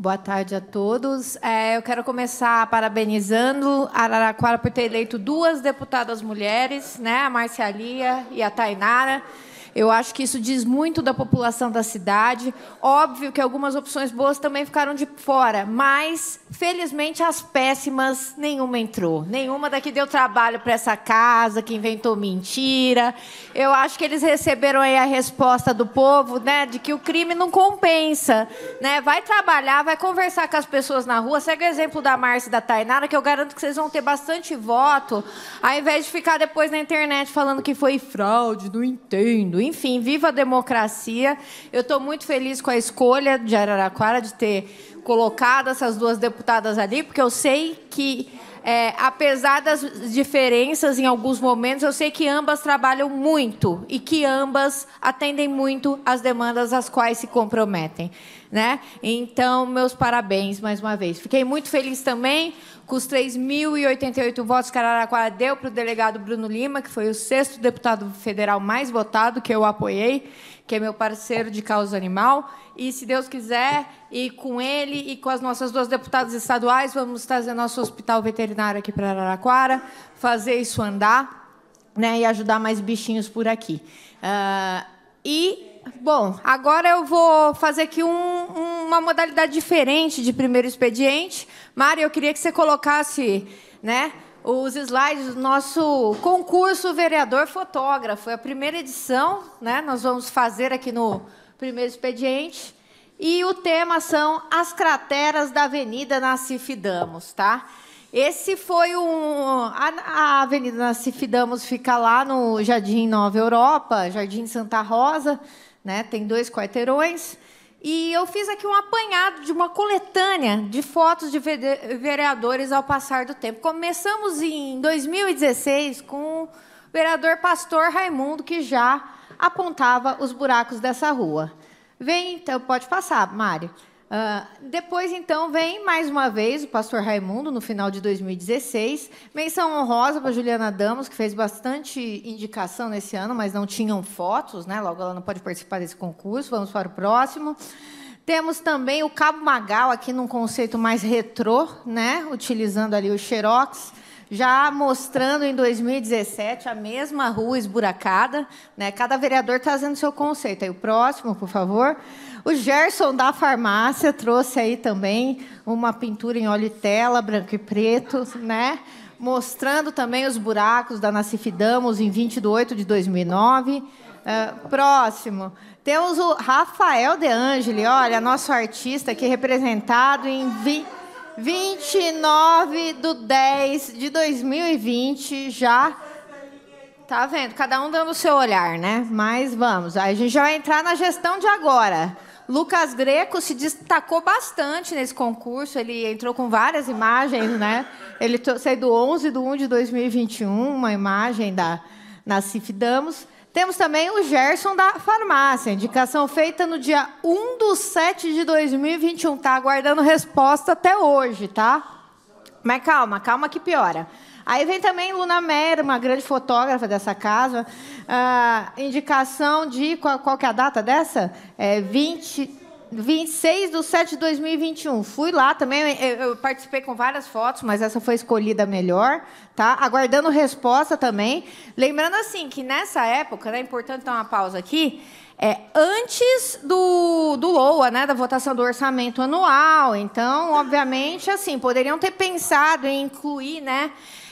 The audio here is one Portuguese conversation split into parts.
Boa tarde a todos. É, eu quero começar parabenizando Araraquara por ter eleito duas deputadas mulheres, né, a Marcialia e a Tainara. Eu acho que isso diz muito da população da cidade. Óbvio que algumas opções boas também ficaram de fora, mas felizmente as péssimas nenhuma entrou. Nenhuma daqui deu trabalho para essa casa, que inventou mentira. Eu acho que eles receberam aí a resposta do povo, né, de que o crime não compensa, né? Vai trabalhar, vai conversar com as pessoas na rua. Segue o exemplo da Márcia e da Tainara, que eu garanto que vocês vão ter bastante voto, ao invés de ficar depois na internet falando que foi fraude, não entendo enfim, viva a democracia. Eu estou muito feliz com a escolha de Araraquara de ter colocado essas duas deputadas ali, porque eu sei que é, apesar das diferenças em alguns momentos, eu sei que ambas trabalham muito e que ambas atendem muito às demandas às quais se comprometem. Né? Então, meus parabéns mais uma vez. Fiquei muito feliz também com os 3.088 votos que Araraquara deu para o delegado Bruno Lima, que foi o sexto deputado federal mais votado, que eu apoiei, que é meu parceiro de causa animal. E, se Deus quiser, e com ele e com as nossas duas deputadas estaduais, vamos trazer nosso hospital veterinário aqui para Araraquara, fazer isso andar né, e ajudar mais bichinhos por aqui. Uh, e, bom, agora eu vou fazer aqui um, uma modalidade diferente de primeiro expediente. Mário, eu queria que você colocasse né, os slides do nosso concurso Vereador Fotógrafo. É a primeira edição, né, nós vamos fazer aqui no primeiro expediente. E o tema são as crateras da Avenida Nassif Damos, tá? Esse foi um. A, a Avenida Nassif Damos fica lá no Jardim Nova Europa, Jardim Santa Rosa, né? tem dois quarteirões. E eu fiz aqui um apanhado de uma coletânea de fotos de vereadores ao passar do tempo. Começamos em 2016 com o vereador Pastor Raimundo, que já apontava os buracos dessa rua. Vem, então, pode passar, Mário. Uh, depois, então, vem mais uma vez o pastor Raimundo, no final de 2016. Menção honrosa para Juliana Damos, que fez bastante indicação nesse ano, mas não tinham fotos, né? Logo, ela não pode participar desse concurso. Vamos para o próximo. Temos também o Cabo Magal, aqui num conceito mais retrô, né? Utilizando ali o Xerox já mostrando em 2017 a mesma rua esburacada. Né? Cada vereador trazendo seu conceito. Aí, o próximo, por favor. O Gerson da farmácia trouxe aí também uma pintura em óleo e tela, branco e preto, né? mostrando também os buracos da Nacifidamos em 28 de 2009. Uh, é, próximo. Temos o Rafael De Angeli, olha, nosso artista aqui representado em... 29 do 10 de 2020, já. Tá vendo? Cada um dando o seu olhar, né? Mas vamos, a gente já vai entrar na gestão de agora. Lucas Greco se destacou bastante nesse concurso, ele entrou com várias imagens, né? Ele saiu do 11 de 1 de 2021, uma imagem da Nassif Damos. Temos também o Gerson da farmácia. Indicação feita no dia 1 de 7 de 2021. Tá aguardando resposta até hoje, tá? Mas calma, calma que piora. Aí vem também Luna Mera uma grande fotógrafa dessa casa. Ah, indicação de. Qual, qual que é a data dessa? É 20, 26 de 7 de 2021. Fui lá também, eu, eu participei com várias fotos, mas essa foi escolhida melhor, tá? Aguardando resposta também. Lembrando, assim, que nessa época, né, é importante dar uma pausa aqui, é, antes do, do LOA, né, da votação do orçamento anual. Então, obviamente, assim, poderiam ter pensado em incluir, né,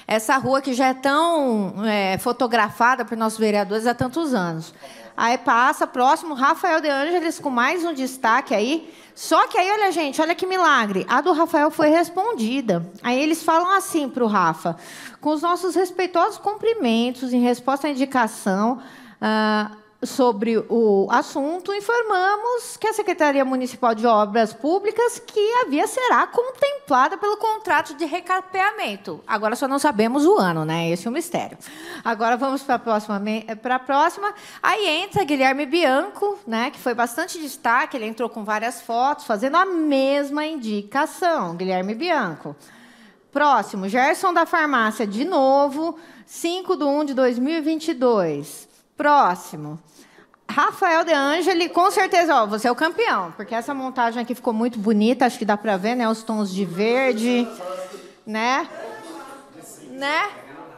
essa rua que já é tão é, fotografada por nossos vereadores há tantos anos. Aí passa, próximo, Rafael De Angelis com mais um destaque aí. Só que aí, olha, gente, olha que milagre. A do Rafael foi respondida. Aí eles falam assim para o Rafa: com os nossos respeitosos cumprimentos em resposta à indicação. Uh, sobre o assunto, informamos que a Secretaria Municipal de Obras Públicas que a via será contemplada pelo contrato de recapeamento. Agora só não sabemos o ano, né? Esse é o mistério. Agora vamos para a próxima, para a próxima. Aí entra Guilherme Bianco, né, que foi bastante destaque, ele entrou com várias fotos fazendo a mesma indicação, Guilherme Bianco. Próximo, Gerson da Farmácia de novo, 5 de 1 de 2022. Próximo. Rafael De Angeli, com certeza, ó, você é o campeão, porque essa montagem aqui ficou muito bonita, acho que dá para ver, né? Os tons de verde, né? Né?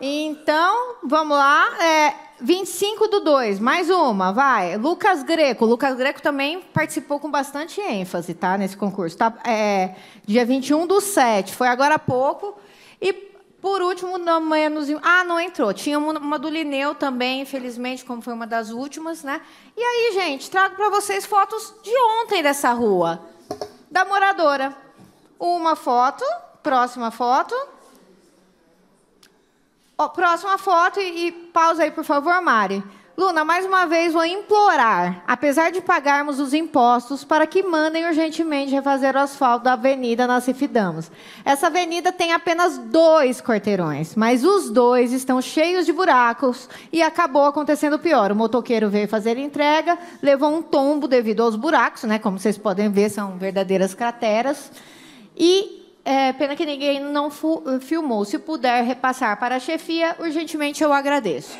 Então, vamos lá. É, 25 do 2, mais uma, vai. Lucas Greco. Lucas Greco também participou com bastante ênfase, tá? Nesse concurso. Tá, é, dia 21 do 7, foi agora há pouco. E por último, não menos. Ah, não entrou. Tinha uma do Lineu também, infelizmente, como foi uma das últimas, né? E aí, gente, trago para vocês fotos de ontem dessa rua, da moradora. Uma foto, próxima foto. Oh, próxima foto e, e pausa aí, por favor, Mari. Luna, mais uma vez vou implorar, apesar de pagarmos os impostos, para que mandem urgentemente refazer o asfalto da Avenida Nassif Damos. Essa avenida tem apenas dois quarteirões, mas os dois estão cheios de buracos e acabou acontecendo pior. O motoqueiro veio fazer entrega, levou um tombo devido aos buracos, né? Como vocês podem ver, são verdadeiras crateras. E é, pena que ninguém não filmou. Se puder repassar para a chefia, urgentemente eu agradeço.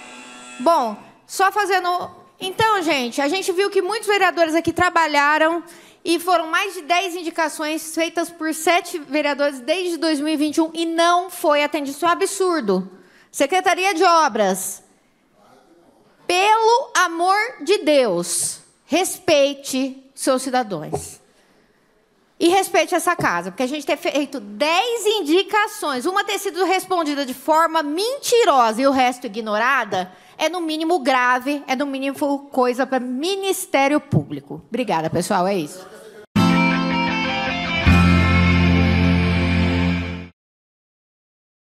Bom, só fazendo. Então, gente, a gente viu que muitos vereadores aqui trabalharam e foram mais de 10 indicações feitas por sete vereadores desde 2021 e não foi atendido. Isso é um absurdo. Secretaria de Obras, pelo amor de Deus, respeite seus cidadãos. E respeite essa casa, porque a gente ter feito dez indicações, uma ter sido respondida de forma mentirosa e o resto ignorada, é no mínimo grave, é no mínimo coisa para Ministério Público. Obrigada, pessoal, é isso.